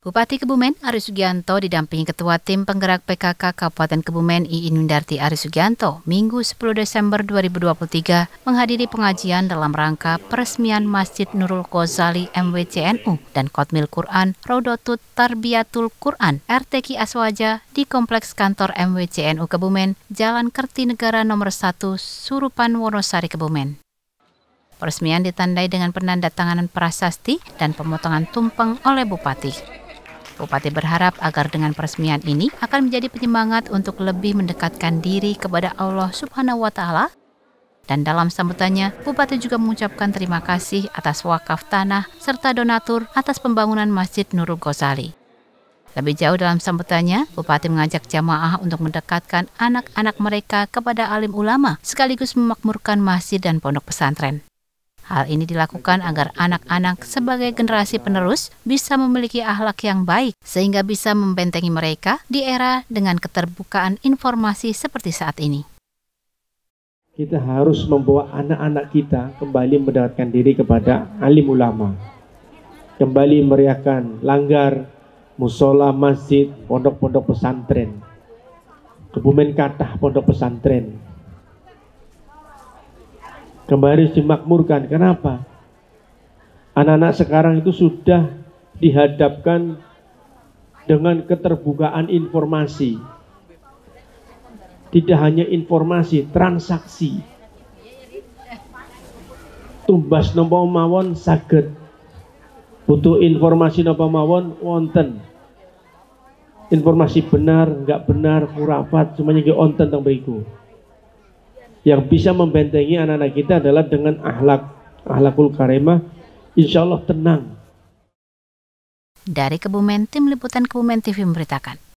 Bupati Kebumen Aris Sugianto didampingi Ketua Tim Penggerak PKK Kabupaten Kebumen Iin Windarti Aris Sugianto Minggu 10 Desember 2023 menghadiri pengajian dalam rangka peresmian Masjid Nurul Ghazali MWCNU dan Kotmil Quran Raudotut Tarbiyatul Quran RTQ Aswaja di Kompleks Kantor MWCNU Kebumen Jalan Kertinegara nomor 1 Surupan Wonosari Kebumen. Peresmian ditandai dengan penanda tanganan prasasti dan pemotongan tumpeng oleh Bupati. Bupati berharap agar dengan peresmian ini akan menjadi penyemangat untuk lebih mendekatkan diri kepada Allah Subhanahu wa Ta'ala. Dan dalam sambutannya, Bupati juga mengucapkan terima kasih atas wakaf tanah serta donatur atas pembangunan Masjid Nurul Ghazali. Lebih jauh dalam sambutannya, Bupati mengajak jamaah untuk mendekatkan anak-anak mereka kepada alim ulama sekaligus memakmurkan masjid dan pondok pesantren. Hal ini dilakukan agar anak-anak sebagai generasi penerus bisa memiliki ahlak yang baik sehingga bisa membentengi mereka di era dengan keterbukaan informasi seperti saat ini. Kita harus membawa anak-anak kita kembali mendekatkan diri kepada alim ulama. Kembali meriahkan langgar, musola, masjid, pondok-pondok pesantren. Kebumen Katah Pondok Pesantren Kembali harus dimakmurkan. Kenapa? Anak-anak sekarang itu sudah dihadapkan dengan keterbukaan informasi. Tidak hanya informasi, transaksi. Tumbas nopo mawon saged. Butuh informasi nopo mawon wonten. Informasi benar, enggak benar, kurafat, semuanya ke onten tentang berikut yang bisa membentengi anak-anak kita adalah dengan ahlak ahlakul karimah insya Allah tenang dari Kebumen tim liputan Kebumen TV memberitakan